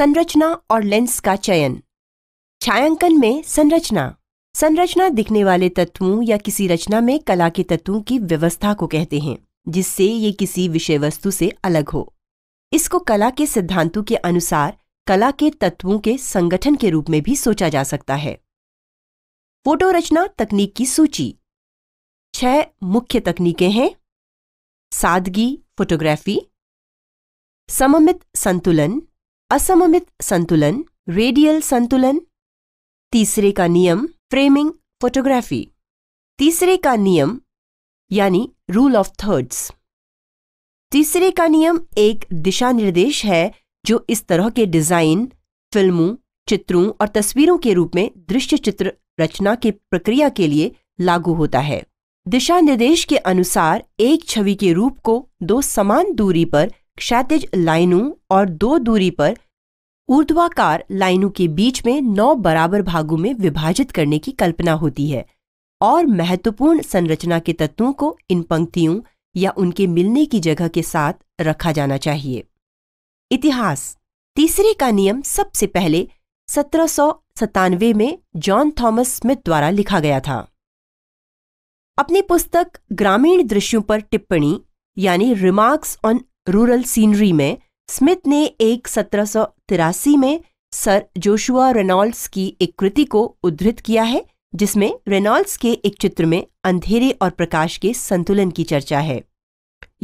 संरचना और लेंस का चयन छायांकन में संरचना संरचना दिखने वाले तत्वों या किसी रचना में कला के तत्वों की व्यवस्था को कहते हैं जिससे ये किसी विषय वस्तु से अलग हो इसको कला के सिद्धांतों के अनुसार कला के तत्वों के संगठन के रूप में भी सोचा जा सकता है फोटो रचना तकनीक की सूची छह मुख्य तकनीकें हैं सादगी फोटोग्राफी सममित संतुलन असममित संतुलन रेडियल संतुलन तीसरे का नियम फ्रेमिंग फोटोग्राफी तीसरे का नियम यानी रूल ऑफ थर्ड्स तीसरे का नियम एक दिशा निर्देश है जो इस तरह के डिजाइन फिल्मों चित्रों और तस्वीरों के रूप में दृश्य चित्र रचना के प्रक्रिया के लिए लागू होता है दिशा निर्देश के अनुसार एक छवि के रूप को दो समान दूरी पर क्षैतिज लाइनों और दो दूरी पर ऊर्ध्वाकार लाइनों के बीच में नौ बराबर भागों में विभाजित करने की कल्पना होती है और महत्वपूर्ण संरचना के तत्वों को इन पंक्तियों या उनके मिलने की जगह के साथ रखा जाना चाहिए इतिहास तीसरे का नियम सबसे पहले सत्रह में जॉन थॉमस स्मिथ द्वारा लिखा गया था अपनी पुस्तक ग्रामीण दृश्यों पर टिप्पणी यानी रिमार्क्स ऑन रूरल सीनरी में स्मिथ ने एक सत्रह में सर जोशुआ रेनॉल्ड्स की एक कृति को उद्धृत किया है जिसमें रेनॉल्ड्स के एक चित्र में अंधेरे और प्रकाश के संतुलन की चर्चा है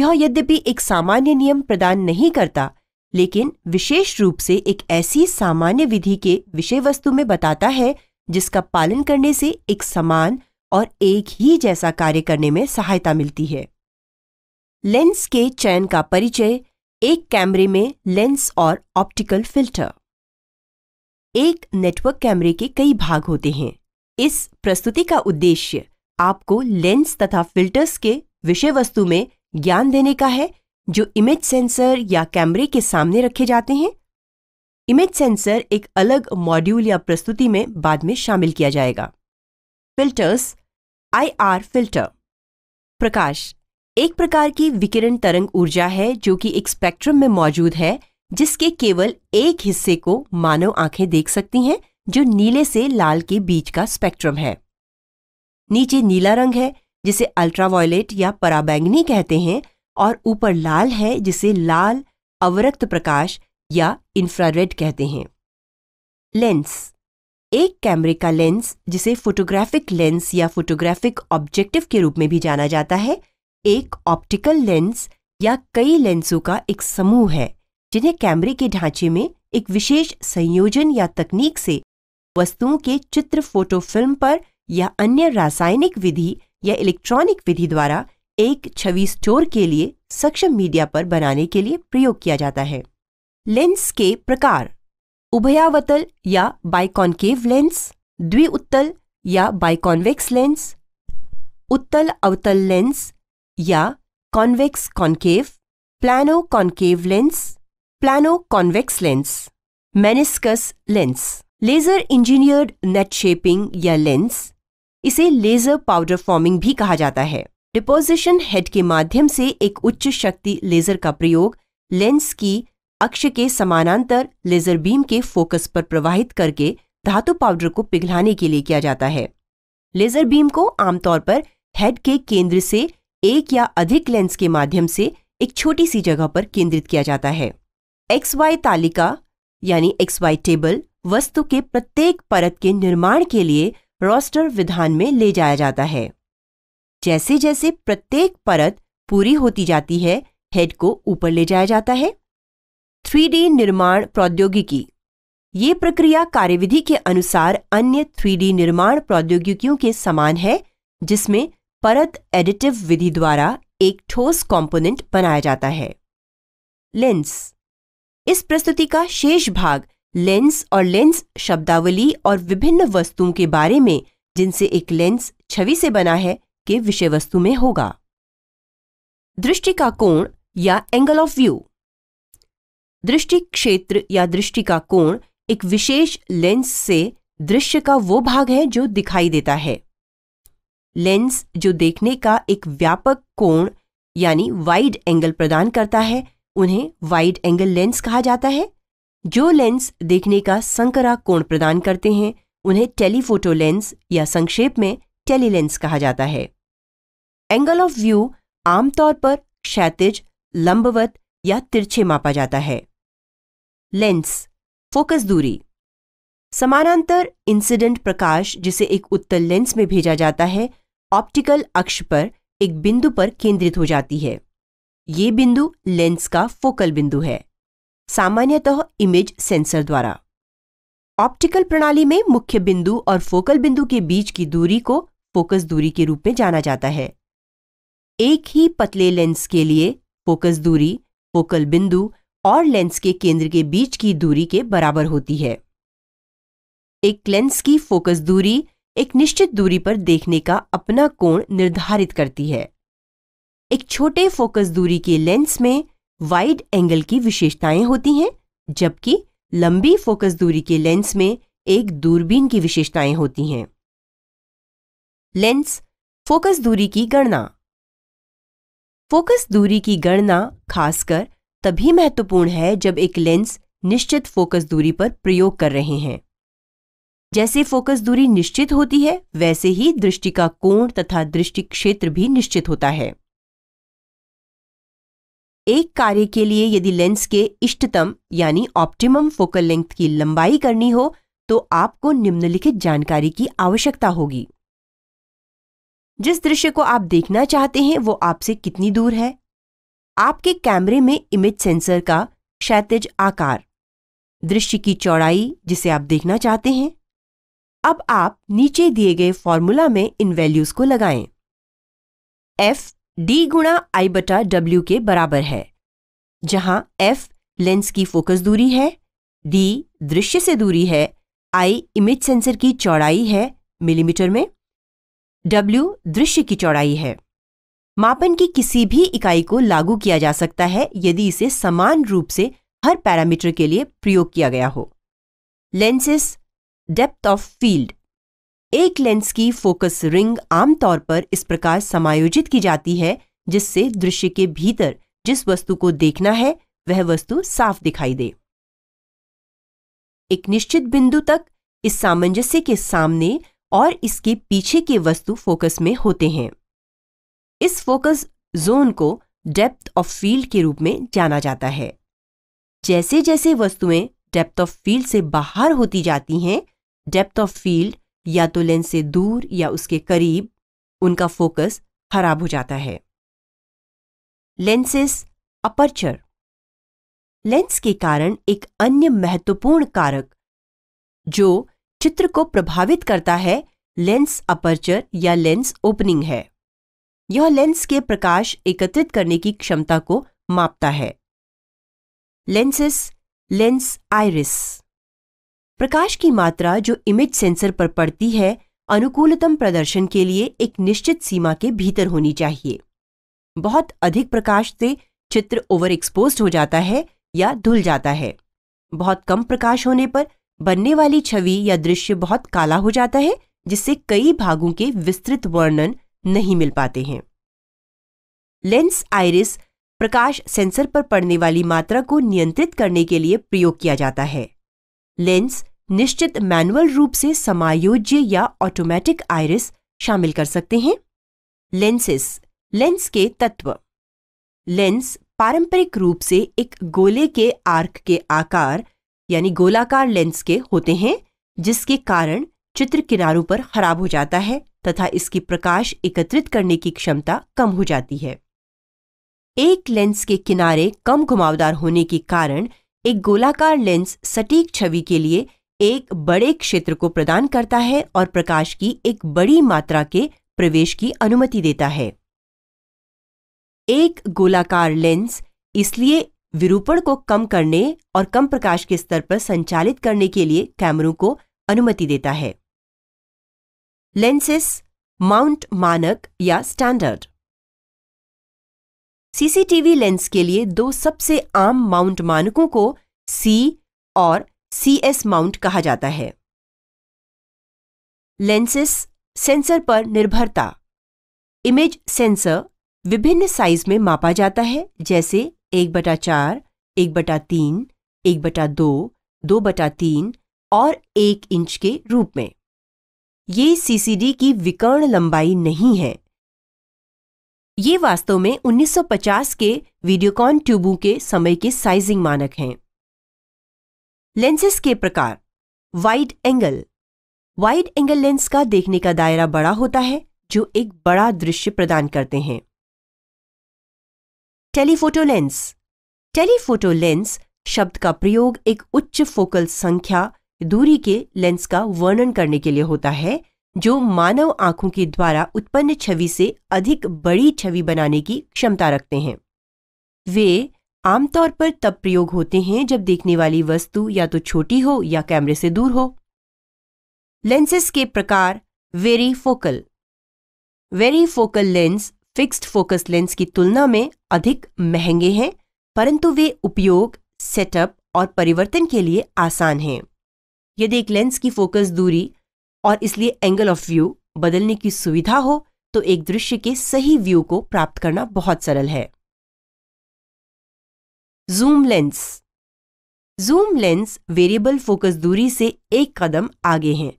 यह यद्यपि एक सामान्य नियम प्रदान नहीं करता लेकिन विशेष रूप से एक ऐसी सामान्य विधि के विषय वस्तु में बताता है जिसका पालन करने से एक समान और एक ही जैसा कार्य करने में सहायता मिलती है लेंस के चयन का परिचय एक कैमरे में लेंस और ऑप्टिकल फिल्टर एक नेटवर्क कैमरे के कई भाग होते हैं इस प्रस्तुति का उद्देश्य आपको लेंस तथा फिल्टर्स के विषय वस्तु में ज्ञान देने का है जो इमेज सेंसर या कैमरे के सामने रखे जाते हैं इमेज सेंसर एक अलग मॉड्यूल या प्रस्तुति में बाद में शामिल किया जाएगा फिल्टर्स आई फिल्टर प्रकाश एक प्रकार की विकिरण तरंग ऊर्जा है जो कि एक स्पेक्ट्रम में मौजूद है जिसके केवल एक हिस्से को मानव आंखें देख सकती हैं जो नीले से लाल के बीच का स्पेक्ट्रम है नीचे नीला रंग है जिसे अल्ट्रावायलेट या पराबैंगनी कहते हैं और ऊपर लाल है जिसे लाल अवरक्त प्रकाश या इंफ्रारेड कहते हैं लेंस एक कैमरे का लेंस जिसे फोटोग्राफिक लेंस या फोटोग्राफिक ऑब्जेक्टिव के रूप में भी जाना जाता है एक ऑप्टिकल लेंस या कई लेंसों का एक समूह है जिन्हें कैमरे के ढांचे में एक विशेष संयोजन या तकनीक से वस्तुओं के चित्र फोटो फिल्म पर या अन्य रासायनिक विधि या इलेक्ट्रॉनिक विधि द्वारा एक छवि स्टोर के लिए सक्षम मीडिया पर बनाने के लिए प्रयोग किया जाता है लेंस के प्रकार उभयावतल या बाइकॉनकेव लेंस द्विउत्तल या बाइकॉन्वेक्स लेंस उत्तल अवतल लेंस या convex concave plano concave lens plano convex lens meniscus lens laser engineered net shaping या लेंस इसे लेजर पाउडर फॉर्मिंग भी कहा जाता है डिपोजिशन हेड के माध्यम से एक उच्च शक्ति लेजर का प्रयोग लेंस की अक्ष के समानांतर लेजर बीम के फोकस पर प्रवाहित करके धातु पाउडर को पिघलाने के लिए किया जाता है लेजर बीम को आमतौर पर हेड के केंद्र से एक या अधिक लेंस के माध्यम से एक छोटी सी जगह पर केंद्रित किया जाता है एक्स वाई तालिका यानी एक्स वाई टेबल वस्तु के प्रत्येक परत के निर्माण के लिए रोस्टर विधान में ले जाया जाता है जैसे जैसे प्रत्येक परत पूरी होती जाती है हेड को ऊपर ले जाया जाता है थ्री निर्माण प्रौद्योगिकी ये प्रक्रिया कार्यविधि के अनुसार अन्य थ्री निर्माण प्रौद्योगिकियों के समान है जिसमें परत एडिटिव विधि द्वारा एक ठोस कंपोनेंट बनाया जाता है लेंस इस प्रस्तुति का शेष भाग लेंस और लेंस शब्दावली और विभिन्न वस्तुओं के बारे में जिनसे एक लेंस छवि से बना है के विषय वस्तु में होगा दृष्टि का कोण या एंगल ऑफ व्यू दृष्टि क्षेत्र या दृष्टि का कोण एक विशेष लेंस से दृश्य का वो भाग है जो दिखाई देता है लेंस जो देखने का एक व्यापक कोण यानी वाइड एंगल प्रदान करता है उन्हें वाइड एंगल लेंस कहा जाता है जो लेंस देखने का संकरा कोण प्रदान करते हैं उन्हें टेलीफोटो लेंस या संक्षेप में टेली लेंस कहा जाता है एंगल ऑफ व्यू आमतौर पर क्षैतिज लंबवत या तिरछे मापा जाता है लेंस फोकस दूरी समानांतर इंसिडेंट प्रकाश जिसे एक उत्तल लेंस में भेजा जाता है ऑप्टिकल अक्ष पर एक बिंदु पर केंद्रित हो जाती है ये बिंदु लेंस का फोकल बिंदु है सामान्यतः इमेज सेंसर द्वारा ऑप्टिकल प्रणाली में मुख्य बिंदु और फोकल बिंदु के बीच की दूरी को फोकस दूरी के रूप में जाना जाता है एक ही पतले लेंस के लिए फोकस दूरी फोकल बिंदु और लेंस के केंद्र के बीच की दूरी के बराबर होती है एक लेंस की फोकस दूरी एक निश्चित दूरी पर देखने का अपना कोण निर्धारित करती है एक छोटे फोकस दूरी के लेंस में वाइड एंगल की विशेषताएं होती हैं जबकि लंबी फोकस दूरी के लेंस में एक दूरबीन की विशेषताएं होती हैं लेंस फोकस दूरी की गणना फोकस दूरी की गणना खासकर तभी महत्वपूर्ण है जब एक लेंस निश्चित फोकस दूरी पर प्रयोग कर रहे हैं जैसे फोकस दूरी निश्चित होती है वैसे ही दृष्टि का कोण तथा दृष्टि क्षेत्र भी निश्चित होता है एक कार्य के लिए यदि लेंस के इष्टतम यानी ऑप्टिमम फोकल लेंथ की लंबाई करनी हो तो आपको निम्नलिखित जानकारी की आवश्यकता होगी जिस दृश्य को आप देखना चाहते हैं वो आपसे कितनी दूर है आपके कैमरे में इमेज सेंसर का क्षैतिज आकार दृश्य की चौड़ाई जिसे आप देखना चाहते हैं अब आप नीचे दिए गए फॉर्मूला में इन वैल्यूज को लगाएं। एफ डी गुणा आई बटा डब्ल्यू के बराबर है जहां एफ लेंस की फोकस दूरी है डी दृश्य से दूरी है आई इमेज सेंसर की चौड़ाई है मिलीमीटर में डब्ल्यू दृश्य की चौड़ाई है मापन की किसी भी इकाई को लागू किया जा सकता है यदि इसे समान रूप से हर पैरामीटर के लिए प्रयोग किया गया हो लेंसेस डेप्थ ऑफ फील्ड एक लेंस की फोकस रिंग आमतौर पर इस प्रकार समायोजित की जाती है जिससे दृश्य के भीतर जिस वस्तु को देखना है वह वस्तु साफ दिखाई दे एक निश्चित बिंदु तक इस सामंजस्य के सामने और इसके पीछे के वस्तु फोकस में होते हैं इस फोकस जोन को डेप्थ ऑफ फील्ड के रूप में जाना जाता है जैसे जैसे वस्तुएं डेप्थ ऑफ फील्ड से बाहर होती जाती हैं डेप्थ ऑफ फील्ड या तो लेंस से दूर या उसके करीब उनका फोकस खराब हो जाता है लेंसेस अपर्चर लेंस के कारण एक अन्य महत्वपूर्ण कारक जो चित्र को प्रभावित करता है लेंस अपर्चर या लेंस ओपनिंग है यह लेंस के प्रकाश एकत्रित करने की क्षमता को मापता है लेंसेस लेंस आइरिस प्रकाश की मात्रा जो इमेज सेंसर पर पड़ती है अनुकूलतम प्रदर्शन के लिए एक निश्चित सीमा के भीतर होनी चाहिए बहुत अधिक प्रकाश से चित्र ओवर एक्सपोज हो जाता है या धुल जाता है बहुत कम प्रकाश होने पर बनने वाली छवि या दृश्य बहुत काला हो जाता है जिससे कई भागों के विस्तृत वर्णन नहीं मिल पाते हैं लेंस आयरिस प्रकाश सेंसर पर पड़ने वाली मात्रा को नियंत्रित करने के लिए प्रयोग किया जाता है लेंस निश्चित मैनुअल रूप से समायोज्य या ऑटोमेटिक आयरिस शामिल कर सकते हैं लेंसेस लेंस के तत्व लेंस पारंपरिक रूप से एक गोले के आर्क के आकार यानी गोलाकार लेंस के होते हैं जिसके कारण चित्र किनारों पर खराब हो जाता है तथा इसकी प्रकाश एकत्रित करने की क्षमता कम हो जाती है एक लेंस के किनारे कम घुमावदार होने के कारण एक गोलाकार लेंस सटीक छवि के लिए एक बड़े क्षेत्र को प्रदान करता है और प्रकाश की एक बड़ी मात्रा के प्रवेश की अनुमति देता है एक गोलाकार लेंस इसलिए विरूपण को कम करने और कम प्रकाश के स्तर पर संचालित करने के लिए कैमरों को अनुमति देता है लेंसेस माउंट मानक या स्टैंडर्ड सीसीटीवी लेंस के लिए दो सबसे आम माउंट मानकों को सी और सी एस माउंट कहा जाता है लेंसेस सेंसर पर निर्भरता इमेज सेंसर विभिन्न साइज में मापा जाता है जैसे एक बटा चार एक बटा तीन एक बटा दो दो बटा तीन और एक इंच के रूप में ये सीसीडी की विकर्ण लंबाई नहीं है ये वास्तव में 1950 के वीडियोकॉन ट्यूबों के समय के साइजिंग मानक हैं लेंसेस के प्रकार wide angle wide angle lens का देखने का दायरा बड़ा होता है जो एक बड़ा दृश्य प्रदान करते हैं टेलीफोटो लेंस टेलीफोटो लेंस शब्द का प्रयोग एक उच्च फोकल संख्या दूरी के लेंस का वर्णन करने के लिए होता है जो मानव आंखों के द्वारा उत्पन्न छवि से अधिक बड़ी छवि बनाने की क्षमता रखते हैं वे आमतौर पर तब प्रयोग होते हैं जब देखने वाली वस्तु या तो छोटी हो या कैमरे से दूर हो लेंसेस के प्रकार varifocal varifocal lens fixed focus lens की तुलना में अधिक महंगे हैं परंतु वे उपयोग सेटअप और परिवर्तन के लिए आसान हैं यदि एक लेंस की फोकस दूरी और इसलिए एंगल ऑफ व्यू बदलने की सुविधा हो तो एक दृश्य के सही व्यू को प्राप्त करना बहुत सरल है zoom lens zoom lens variable focus दूरी से एक कदम आगे हैं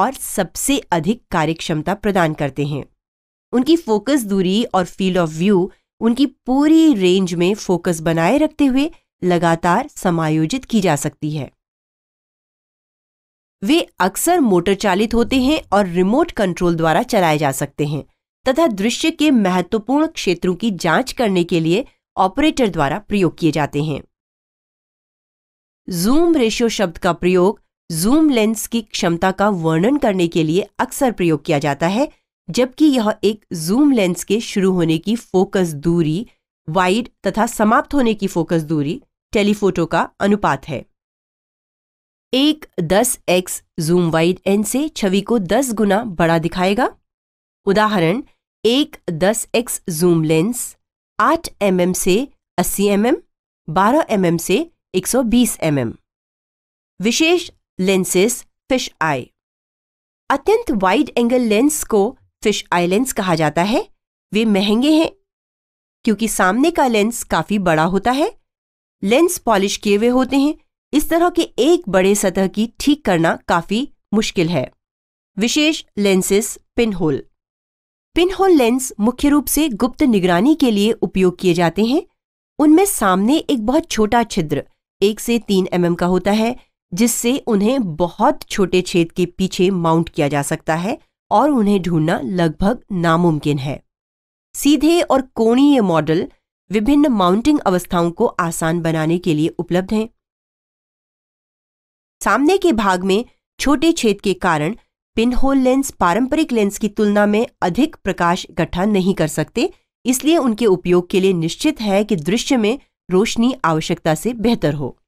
और सबसे अधिक कार्यक्षमता प्रदान करते हैं उनकी फोकस दूरी और फील्ड ऑफ व्यू उनकी पूरी रेंज में फोकस बनाए रखते हुए लगातार समायोजित की जा सकती है वे अक्सर मोटर चालित होते हैं और रिमोट कंट्रोल द्वारा चलाए जा सकते हैं तथा दृश्य के महत्वपूर्ण क्षेत्रों की जांच करने के लिए ऑपरेटर द्वारा प्रयोग किए जाते हैं जूम रेशियो शब्द का प्रयोग जूम लेंस की क्षमता का वर्णन करने के लिए अक्सर प्रयोग किया जाता है जबकि यह एक जूम लेंस के शुरू होने की फोकस दूरी वाइड तथा समाप्त होने की फोकस दूरी टेलीफोटो का अनुपात है एक 10x जूम वाइड एन से छवि को 10 गुना बड़ा दिखाएगा उदाहरण एक 10x जूम लेंस आठ एम mm से अस्सी एम एम बारह एम एम से एक सौ बीस एम एम विशेष लेंसेस फिश आई अत्यंत वाइड एंगल लेंस को फिश आई लेंस कहा जाता है वे महंगे हैं क्योंकि सामने का लेंस काफी बड़ा होता है लेंस पॉलिश किए हुए होते हैं इस तरह के एक बड़े सतह की ठीक करना काफी मुश्किल है विशेष lenses pinhole pinhole lens मुख्य रूप से गुप्त निगरानी के लिए उपयोग किए जाते हैं उनमें सामने एक बहुत छोटा छिद्र एक से तीन एम mm का होता है जिससे उन्हें बहुत छोटे छेद के पीछे माउंट किया जा सकता है और उन्हें ढूंढना लगभग नामुमकिन है सीधे और कोणीय मॉडल विभिन्न माउंटिंग अवस्थाओं को आसान बनाने के लिए उपलब्ध हैं सामने के भाग में छोटे छेद के कारण पिनहोल लेंस पारंपरिक लेंस की तुलना में अधिक प्रकाश इकट्ठा नहीं कर सकते इसलिए उनके उपयोग के लिए निश्चित है कि दृश्य में रोशनी आवश्यकता से बेहतर हो